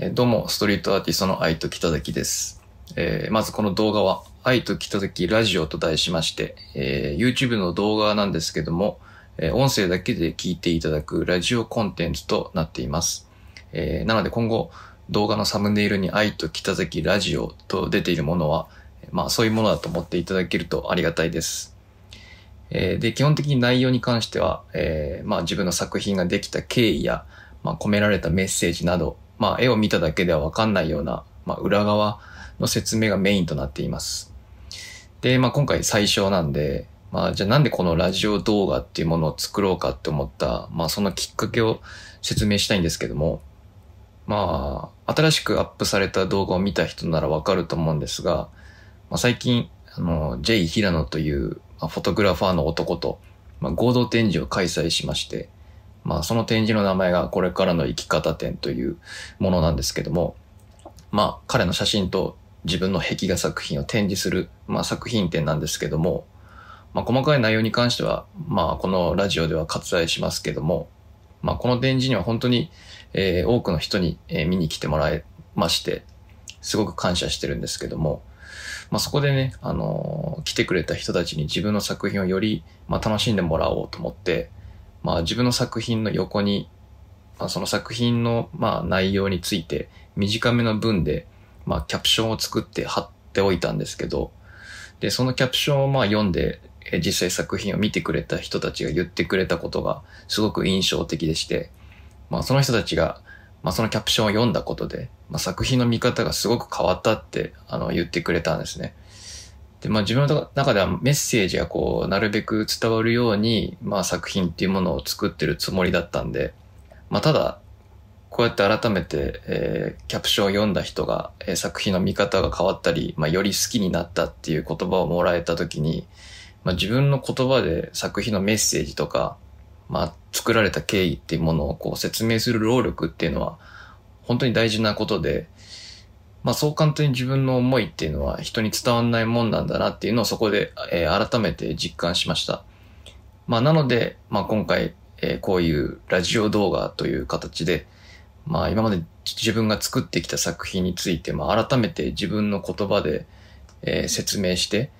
えー、どうも、ストリートアーティストの愛と北崎です。えー、まずこの動画は、愛と北崎ラジオと題しまして、えー、YouTube の動画なんですけども、えー、音声だけで聞いていただくラジオコンテンツとなっています。えー、なので今後、動画のサムネイルに愛と北崎ラジオと出ているものは、まあそういうものだと思っていただけるとありがたいです。えー、で、基本的に内容に関しては、えー、まあ自分の作品ができた経緯や、まあ込められたメッセージなど、まあ、絵を見ただけではわかんないような、まあ、裏側の説明がメインとなっています。で、まあ、今回最初なんで、まあ、じゃあなんでこのラジオ動画っていうものを作ろうかって思った、まあ、そのきっかけを説明したいんですけども、まあ、新しくアップされた動画を見た人ならわかると思うんですが、まあ、最近、あの、J 平野という、まあ、フォトグラファーの男と、まあ、合同展示を開催しまして、まあ、その展示の名前がこれからの生き方展というものなんですけども、まあ、彼の写真と自分の壁画作品を展示する、まあ、作品展なんですけども、まあ、細かい内容に関しては、まあ、このラジオでは割愛しますけども、まあ、この展示には本当に、えー、多くの人に、えー、見に来てもらいまして、すごく感謝してるんですけども、まあ、そこでね、あのー、来てくれた人たちに自分の作品をより、まあ、楽しんでもらおうと思って、まあ、自分の作品の横に、まあ、その作品の、まあ、内容について短めの文で、まあ、キャプションを作って貼っておいたんですけど、で、そのキャプションをまあ読んで、実際作品を見てくれた人たちが言ってくれたことがすごく印象的でして、まあ、その人たちが、まあ、そのキャプションを読んだことで、まあ、作品の見方がすごく変わったってあの言ってくれたんですね。で、まあ自分の中ではメッセージがこう、なるべく伝わるように、まあ作品っていうものを作ってるつもりだったんで、まあただ、こうやって改めて、えー、キャプションを読んだ人が、えー、作品の見方が変わったり、まあより好きになったっていう言葉をもらえた時に、まあ自分の言葉で作品のメッセージとか、まあ作られた経緯っていうものをこう説明する労力っていうのは、本当に大事なことで、まあ、そう簡単に自分の思いっていうのは人に伝わんないもんなんだなっていうのをそこで、えー、改めて実感しました。まあ、なので、まあ、今回、えー、こういうラジオ動画という形で、まあ、今まで自分が作ってきた作品について、まあ、改めて自分の言葉で、えー、説明して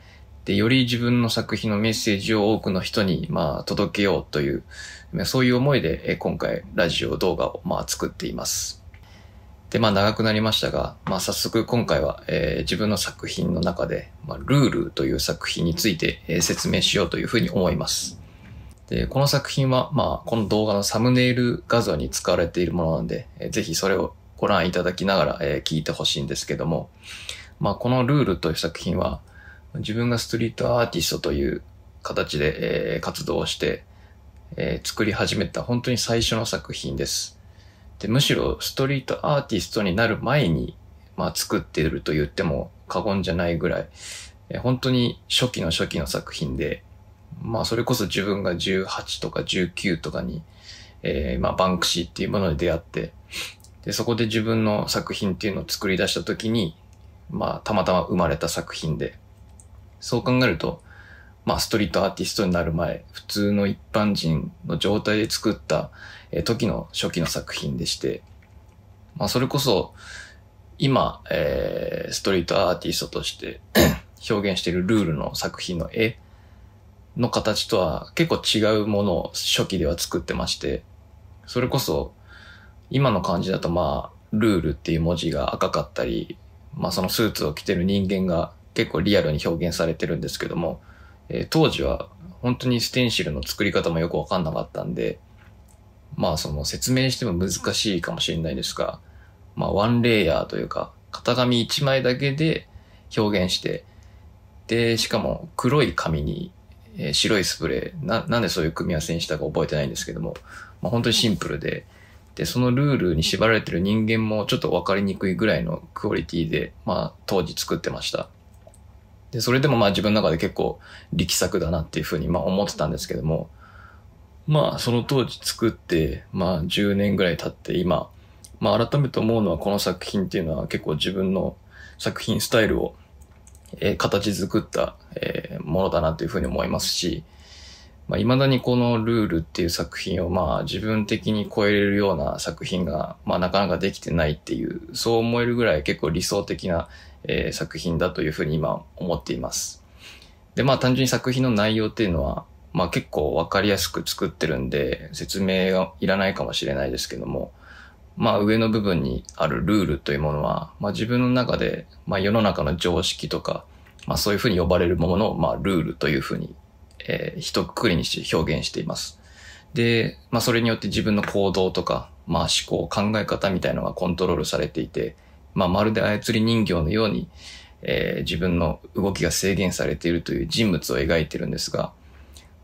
で、より自分の作品のメッセージを多くの人に、まあ、届けようという、そういう思いで、え今回ラジオ動画を、まあ、作っています。で、まあ長くなりましたが、まあ早速今回は、えー、自分の作品の中で、まあ、ルールという作品について、えー、説明しようというふうに思います。で、この作品は、まあこの動画のサムネイル画像に使われているものなんで、えー、ぜひそれをご覧いただきながら、えー、聞いてほしいんですけども、まあこのルールという作品は、自分がストリートアーティストという形で、えー、活動をして、えー、作り始めた本当に最初の作品です。で、むしろストリートアーティストになる前に、まあ、作っていると言っても過言じゃないぐらい、え本当に初期の初期の作品で、まあ、それこそ自分が18とか19とかに、えー、まあ、バンクシーっていうものに出会って、で、そこで自分の作品っていうのを作り出した時に、まあ、たまたま生まれた作品で、そう考えると、まあ、ストリートアーティストになる前、普通の一般人の状態で作った、え時の初期の作品でして、まあ、それこそ、今、えー、ストリートアーティストとして 表現しているルールの作品の絵の形とは結構違うものを初期では作ってまして、それこそ、今の感じだとまあ、ルールっていう文字が赤かったり、まあそのスーツを着てる人間が結構リアルに表現されてるんですけども、えー、当時は本当にステンシルの作り方もよくわかんなかったんで、まあその説明しても難しいかもしれないですが、まあワンレイヤーというか、型紙1枚だけで表現して、で、しかも黒い紙に、え白いスプレーな、なんでそういう組み合わせにしたか覚えてないんですけども、まあ、本当にシンプルで、で、そのルールに縛られてる人間もちょっと分かりにくいぐらいのクオリティで、まあ当時作ってました。で、それでもまあ自分の中で結構力作だなっていうふうにまあ思ってたんですけども、まあその当時作って、まあ10年ぐらい経って今、まあ改めて思うのはこの作品っていうのは結構自分の作品スタイルを、えー、形作った、えー、ものだなというふうに思いますし、まあ、未だにこのルールっていう作品をまあ自分的に超えれるような作品がまあなかなかできてないっていう、そう思えるぐらい結構理想的な、えー、作品だというふうに今思っています。で、まあ単純に作品の内容っていうのは、まあ結構わかりやすく作ってるんで、説明がいらないかもしれないですけども、まあ上の部分にあるルールというものは、まあ自分の中で、まあ世の中の常識とか、まあそういうふうに呼ばれるものを、まあルールというふうに、えー、一括りにして表現しています。で、まあそれによって自分の行動とか、まあ思考、考え方みたいのがコントロールされていて、まあまるで操り人形のように、えー、自分の動きが制限されているという人物を描いてるんですが、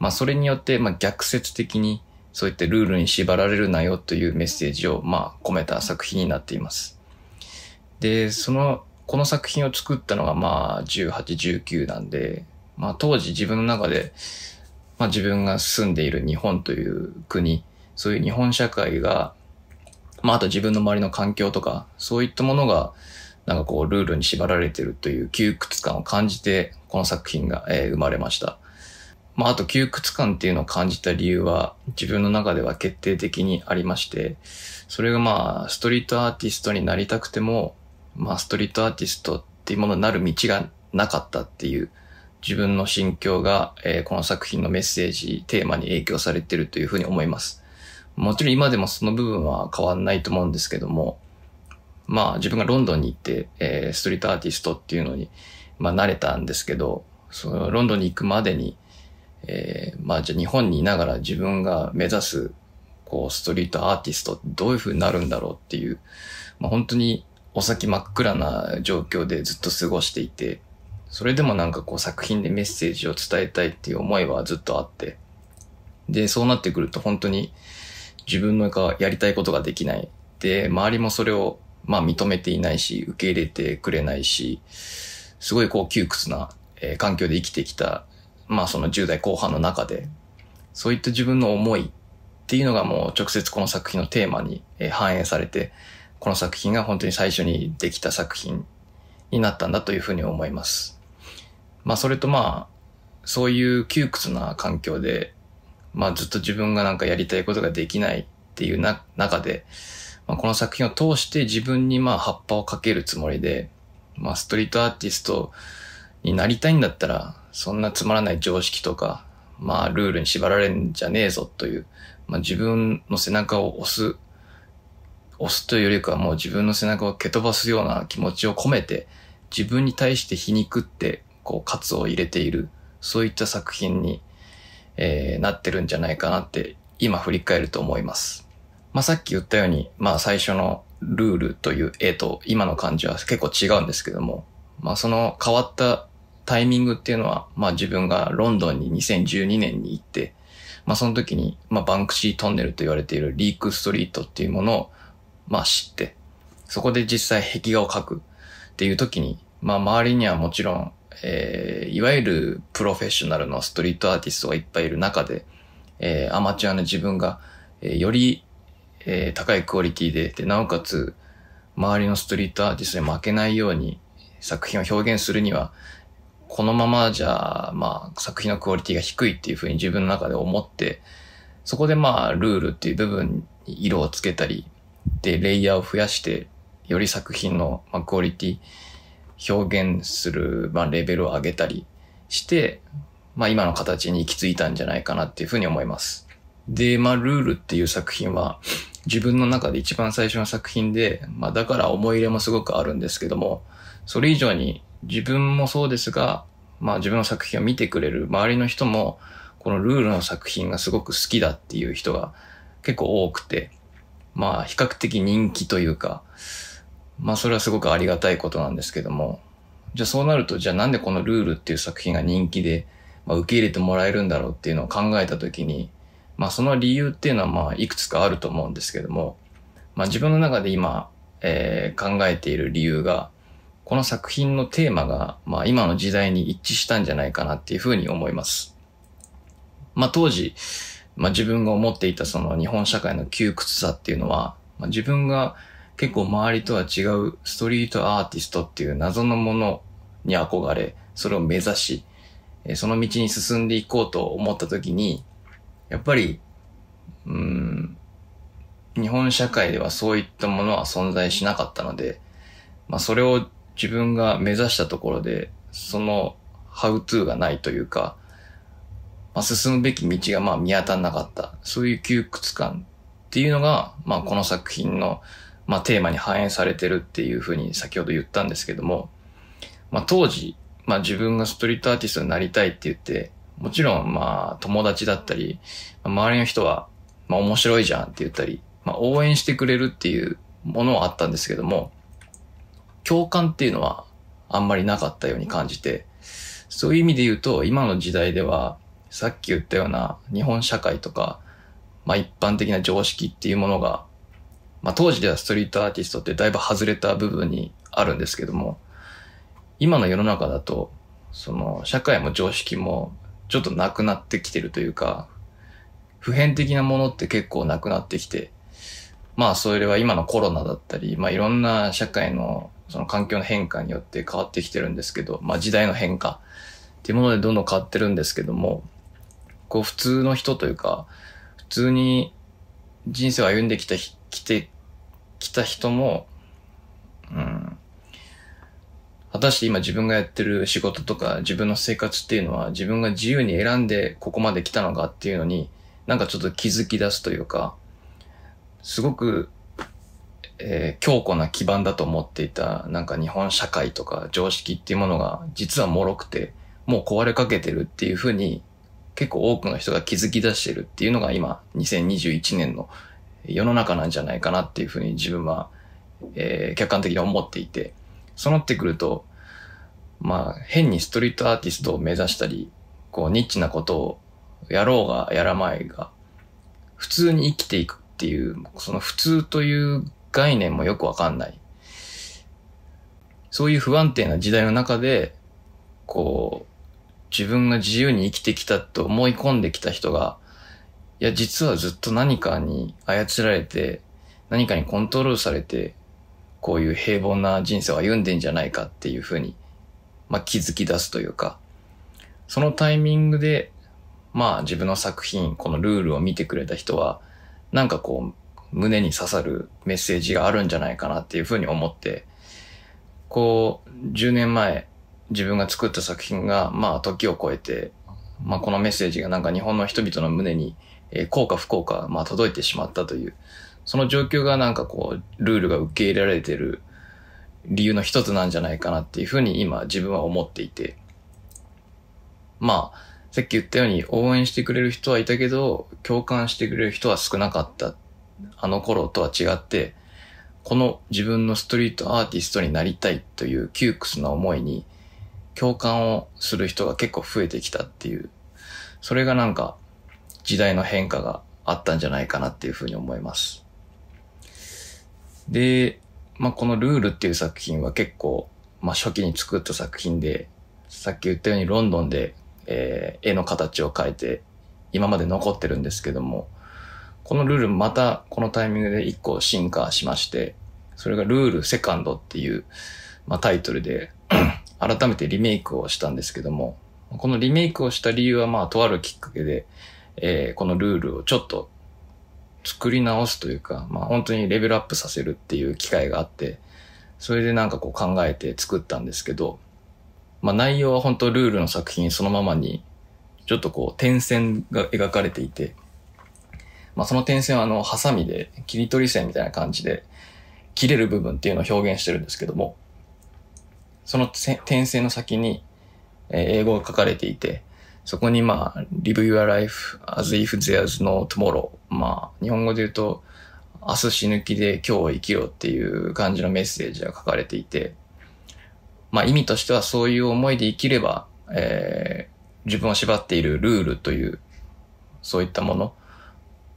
まあ、それによって、まあ、逆説的にそういったルールに縛られるなよというメッセージを、まあ、込めた作品になっています。で、その、この作品を作ったのが、まあ、18、19なんで、まあ、当時自分の中で、まあ、自分が住んでいる日本という国、そういう日本社会が、まあ、あと自分の周りの環境とか、そういったものが、なんかこう、ルールに縛られてるという窮屈感を感じて、この作品が、えー、生まれました。まあ、あと窮屈感っていうのを感じた理由は自分の中では決定的にありまして、それがまあ、ストリートアーティストになりたくても、まあ、ストリートアーティストっていうものになる道がなかったっていう自分の心境が、えー、この作品のメッセージ、テーマに影響されてるというふうに思います。もちろん今でもその部分は変わんないと思うんですけども、まあ自分がロンドンに行って、えー、ストリートアーティストっていうのに、まあ慣れたんですけど、そのロンドンに行くまでに、えー、まあじゃあ日本にいながら自分が目指す、こう、ストリートアーティストどういう風になるんだろうっていう、まあ本当にお先真っ暗な状況でずっと過ごしていて、それでもなんかこう作品でメッセージを伝えたいっていう思いはずっとあって、で、そうなってくると本当に自分のやりたいことができない。で、周りもそれをまあ認めていないし、受け入れてくれないし、すごいこう窮屈な、えー、環境で生きてきたまあその10代後半の中で、そういった自分の思いっていうのがもう直接この作品のテーマに反映されて、この作品が本当に最初にできた作品になったんだというふうに思います。まあそれとまあ、そういう窮屈な環境で、まあずっと自分がなんかやりたいことができないっていうな中で、まあ、この作品を通して自分にまあ葉っぱをかけるつもりで、まあストリートアーティストになりたいんだったら、そんなつまらない常識とか、まあ、ルールに縛られんじゃねえぞという、まあ、自分の背中を押す、押すというよりかはもう自分の背中を蹴飛ばすような気持ちを込めて、自分に対して皮肉って、こう、喝を入れている、そういった作品に、えー、なってるんじゃないかなって、今振り返ると思います。まあ、さっき言ったように、まあ、最初のルールという絵と今の感じは結構違うんですけども、まあ、その変わったタイミングっていうのは、まあ自分がロンドンに2012年に行って、まあその時に、まあバンクシートンネルと言われているリークストリートっていうものを、まあ知って、そこで実際壁画を描くっていう時に、まあ周りにはもちろん、えー、いわゆるプロフェッショナルのストリートアーティストがいっぱいいる中で、えー、アマチュアの自分が、えー、より、えー、高いクオリティで、で、なおかつ、周りのストリートアーティストに負けないように作品を表現するには、このままじゃ、まあ、作品のクオリティが低いっていうふうに自分の中で思って、そこでまあ、ルールっていう部分に色をつけたり、で、レイヤーを増やして、より作品の、まあ、クオリティ、表現する、まあ、レベルを上げたりして、まあ、今の形に行き着いたんじゃないかなっていうふうに思います。で、まあ、ルールっていう作品は、自分の中で一番最初の作品で、まあ、だから思い入れもすごくあるんですけども、それ以上に自分もそうですが、まあ自分の作品を見てくれる周りの人も、このルールの作品がすごく好きだっていう人が結構多くて、まあ比較的人気というか、まあそれはすごくありがたいことなんですけども、じゃあそうなると、じゃあなんでこのルールっていう作品が人気で、まあ、受け入れてもらえるんだろうっていうのを考えたときに、まあその理由っていうのはまあいくつかあると思うんですけども、まあ自分の中で今、えー、考えている理由が、この作品のテーマが、まあ、今の時代に一致したんじゃないかなっていうふうに思います。まあ、当時、まあ、自分が思っていたその日本社会の窮屈さっていうのは、まあ、自分が結構周りとは違うストリートアーティストっていう謎のものに憧れ、それを目指し、その道に進んでいこうと思った時に、やっぱり、うん、日本社会ではそういったものは存在しなかったので、まあそれを自分が目指したところで、そのハウトゥーがないというか、まあ、進むべき道がまあ見当たらなかった。そういう窮屈感っていうのが、まあこの作品の、まあ、テーマに反映されてるっていうふうに先ほど言ったんですけども、まあ当時、まあ自分がストリートアーティストになりたいって言って、もちろんまあ友達だったり、周りの人は、まあ面白いじゃんって言ったり、まあ応援してくれるっていうものはあったんですけども、共感っていうのはあんまりなかったように感じて、そういう意味で言うと、今の時代では、さっき言ったような日本社会とか、まあ一般的な常識っていうものが、まあ当時ではストリートアーティストってだいぶ外れた部分にあるんですけども、今の世の中だと、その社会も常識もちょっとなくなってきてるというか、普遍的なものって結構なくなってきて、まあそれは今のコロナだったり、まあいろんな社会のその環境の変化によって変わってきてるんですけど、まあ時代の変化っていうものでどんどん変わってるんですけども、こう普通の人というか、普通に人生を歩んできた、きて、きた人も、うん、果たして今自分がやってる仕事とか自分の生活っていうのは自分が自由に選んでここまで来たのかっていうのになんかちょっと気づき出すというかすごくえー、強固な基盤だと思っていた、なんか日本社会とか常識っていうものが、実は脆くて、もう壊れかけてるっていうふうに、結構多くの人が気づき出してるっていうのが今、2021年の世の中なんじゃないかなっていうふうに自分は、えー、客観的に思っていて、そうなってくると、まあ、変にストリートアーティストを目指したり、こう、ニッチなことをやろうがやらまいが、普通に生きていくっていう、その普通という概念もよくわかんない。そういう不安定な時代の中で、こう、自分が自由に生きてきたと思い込んできた人が、いや、実はずっと何かに操られて、何かにコントロールされて、こういう平凡な人生を歩んでんじゃないかっていうふうに、まあ、気づき出すというか、そのタイミングで、まあ自分の作品、このルールを見てくれた人は、なんかこう、胸に刺さるメッセージがあるんじゃないかなっていうふうに思って、こう、10年前自分が作った作品が、まあ時を超えて、まあこのメッセージがなんか日本の人々の胸に、えー、効果不幸か、まあ届いてしまったという、その状況がなんかこう、ルールが受け入れられてる理由の一つなんじゃないかなっていうふうに今自分は思っていて、まあ、さっき言ったように応援してくれる人はいたけど、共感してくれる人は少なかったあの頃とは違って、この自分のストリートアーティストになりたいという窮屈な思いに共感をする人が結構増えてきたっていう、それがなんか時代の変化があったんじゃないかなっていうふうに思います。で、まあ、このルールっていう作品は結構、まあ、初期に作った作品で、さっき言ったようにロンドンで、えー、絵の形を変えて今まで残ってるんですけども、このルールまたこのタイミングで1個進化しまして、それがルールセカンドっていう、まあ、タイトルで 改めてリメイクをしたんですけども、このリメイクをした理由はまあとあるきっかけで、えー、このルールをちょっと作り直すというか、まあ本当にレベルアップさせるっていう機会があって、それでなんかこう考えて作ったんですけど、まあ内容は本当ルールの作品そのままに、ちょっとこう点線が描かれていて、まあ、その点線はあの、ハサミで切り取り線みたいな感じで切れる部分っていうのを表現してるんですけども、その点線の先に英語が書かれていて、そこにまあ、live your life as if there's no tomorrow。まあ、日本語で言うと、明日死ぬ気で今日を生きろっていう感じのメッセージが書かれていて、まあ意味としてはそういう思いで生きれば、えー、自分を縛っているルールという、そういったもの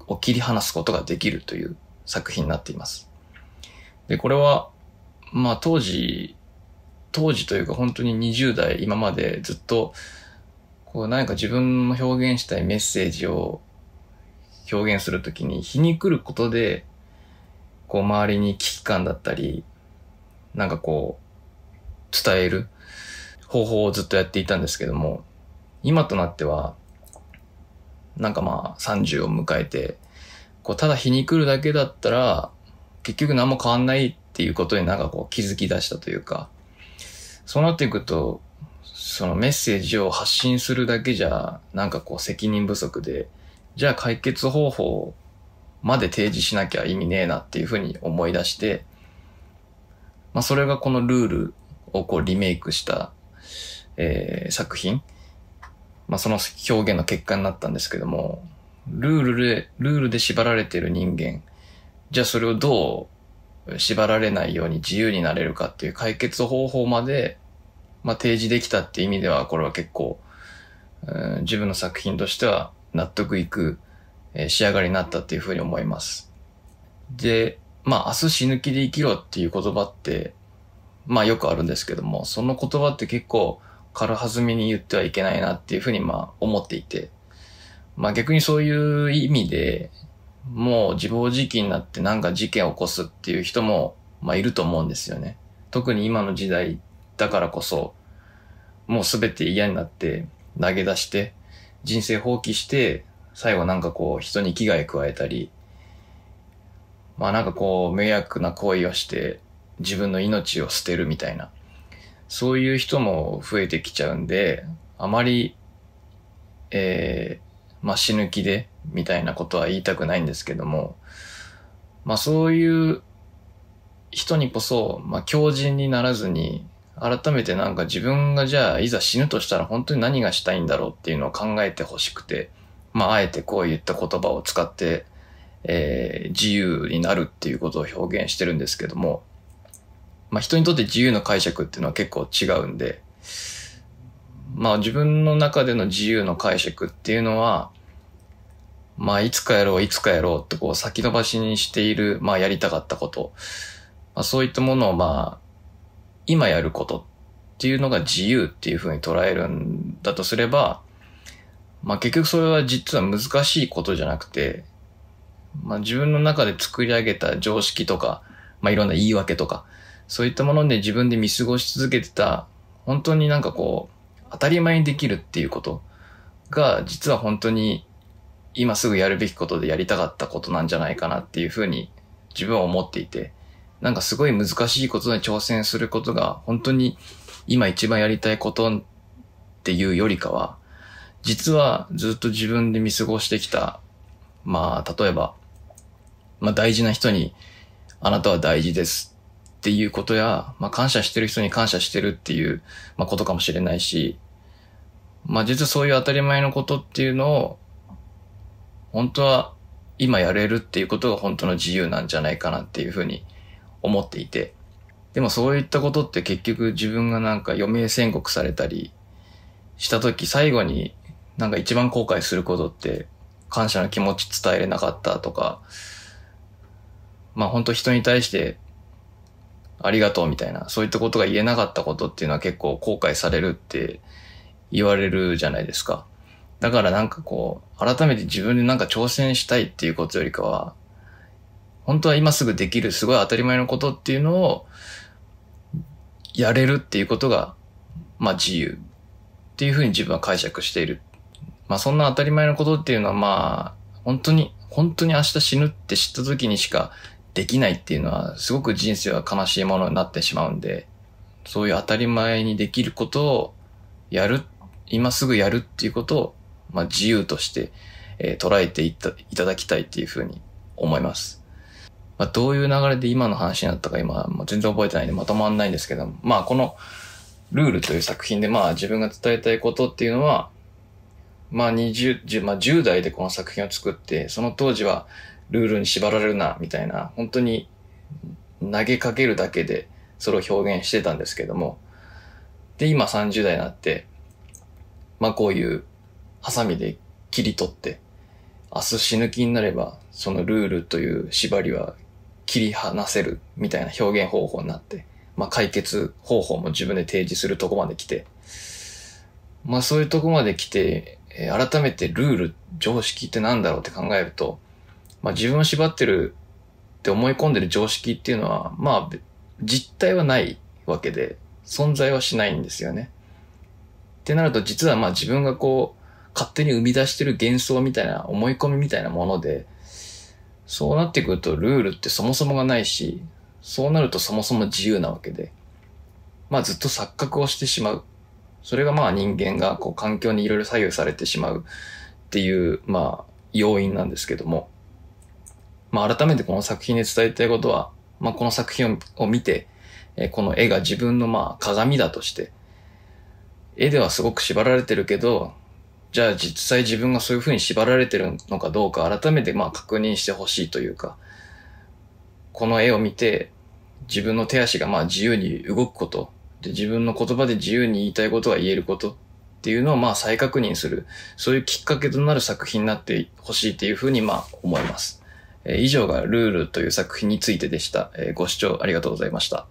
を切り離すことができるという作品になっています。で、これは、まあ当時、当時というか本当に20代、今までずっと、こう何か自分の表現したいメッセージを表現するときに皮肉ることで、こう周りに危機感だったり、なんかこう、伝える方法をずっとやっていたんですけども、今となっては、なんかまあ30を迎えて、こうただ日に来るだけだったら、結局何も変わんないっていうことになんかこう気づき出したというか、そうなっていくと、そのメッセージを発信するだけじゃ、なんかこう責任不足で、じゃあ解決方法まで提示しなきゃ意味ねえなっていうふうに思い出して、まあそれがこのルールをこうリメイクした、えー、作品。まあ、その表現の結果になったんですけども、ルールで、ルールで縛られてる人間、じゃあそれをどう縛られないように自由になれるかっていう解決方法まで、まあ、提示できたっていう意味では、これは結構、自分の作品としては納得いく、え仕上がりになったっていうふうに思います。で、まあ、明日死ぬ気で生きろっていう言葉って、まあよくあるんですけども、その言葉って結構、軽はずみに言ってはいけないなっていうふうにまあ思っていて、まあ逆にそういう意味で、もう自暴自棄になってなんか事件を起こすっていう人もまあいると思うんですよね。特に今の時代だからこそ、もうすべて嫌になって投げ出して、人生放棄して、最後なんかこう人に危害加えたり、まあなんかこう迷惑な行為をして自分の命を捨てるみたいな。そういう人も増えてきちゃうんで、あまり、えー、まあ、死ぬ気で、みたいなことは言いたくないんですけども、まあ、そういう人にこそ、まあ、強靭にならずに、改めてなんか自分がじゃあいざ死ぬとしたら本当に何がしたいんだろうっていうのを考えてほしくて、まあ、あえてこういった言葉を使って、えー、自由になるっていうことを表現してるんですけども、まあ人にとって自由の解釈っていうのは結構違うんで、まあ自分の中での自由の解釈っていうのは、まあいつかやろう、いつかやろうってこう先延ばしにしている、まあやりたかったこと、まあ、そういったものをまあ今やることっていうのが自由っていうふうに捉えるんだとすれば、まあ結局それは実は難しいことじゃなくて、まあ自分の中で作り上げた常識とか、まあいろんな言い訳とか、そういったもので自分で見過ごし続けてた、本当になんかこう、当たり前にできるっていうことが、実は本当に今すぐやるべきことでやりたかったことなんじゃないかなっていうふうに自分は思っていて、なんかすごい難しいことに挑戦することが本当に今一番やりたいことっていうよりかは、実はずっと自分で見過ごしてきた、まあ例えば、まあ大事な人にあなたは大事ですっていうことや、まあ、感謝してる人に感謝してるっていう、まあ、ことかもしれないし、まあ、実はそういう当たり前のことっていうのを、本当は今やれるっていうことが本当の自由なんじゃないかなっていうふうに思っていて、でもそういったことって結局自分がなんか余命宣告されたりした時最後になんか一番後悔することって感謝の気持ち伝えれなかったとか、まあ本当人に対してありがとうみたいな、そういったことが言えなかったことっていうのは結構後悔されるって言われるじゃないですか。だからなんかこう、改めて自分でなんか挑戦したいっていうことよりかは、本当は今すぐできるすごい当たり前のことっていうのを、やれるっていうことが、まあ自由っていうふうに自分は解釈している。まあそんな当たり前のことっていうのはまあ、本当に、本当に明日死ぬって知った時にしかできないっていうのは、すごく人生は悲しいものになってしまうんで、そういう当たり前にできることをやる、今すぐやるっていうことを、まあ、自由として、えー、捉えていたいただきたいっていうふうに思います。まあ、どういう流れで今の話になったか今、ま全然覚えてないんでまとまんないんですけど、まあこのルールという作品でまあ自分が伝えたいことっていうのは、まあ20、まあ、10代でこの作品を作って、その当時はルールに縛られるな、みたいな、本当に投げかけるだけでそれを表現してたんですけども、で、今30代になって、まあこういうハサミで切り取って、明日死ぬ気になれば、そのルールという縛りは切り離せるみたいな表現方法になって、まあ解決方法も自分で提示するとこまで来て、まあそういうとこまで来て、改めてルール、常識って何だろうって考えると、まあ、自分を縛ってるって思い込んでる常識っていうのは、まあ、実体はないわけで、存在はしないんですよね。ってなると、実はまあ自分がこう、勝手に生み出してる幻想みたいな、思い込みみたいなもので、そうなってくるとルールってそもそもがないし、そうなるとそもそも自由なわけで、まあずっと錯覚をしてしまう。それがまあ人間がこう環境にいろいろ左右されてしまうっていう、まあ要因なんですけども。まあ、改めてこの作品で伝えたいことは、まあ、この作品を見て、えこの絵が自分のまあ鏡だとして、絵ではすごく縛られてるけど、じゃあ実際自分がそういうふうに縛られてるのかどうか改めてまあ確認してほしいというか、この絵を見て自分の手足がまあ自由に動くこと、で自分の言葉で自由に言いたいことが言えることっていうのをまあ再確認する、そういうきっかけとなる作品になってほしいっていうふうにまあ思います。以上がルールという作品についてでした。ご視聴ありがとうございました。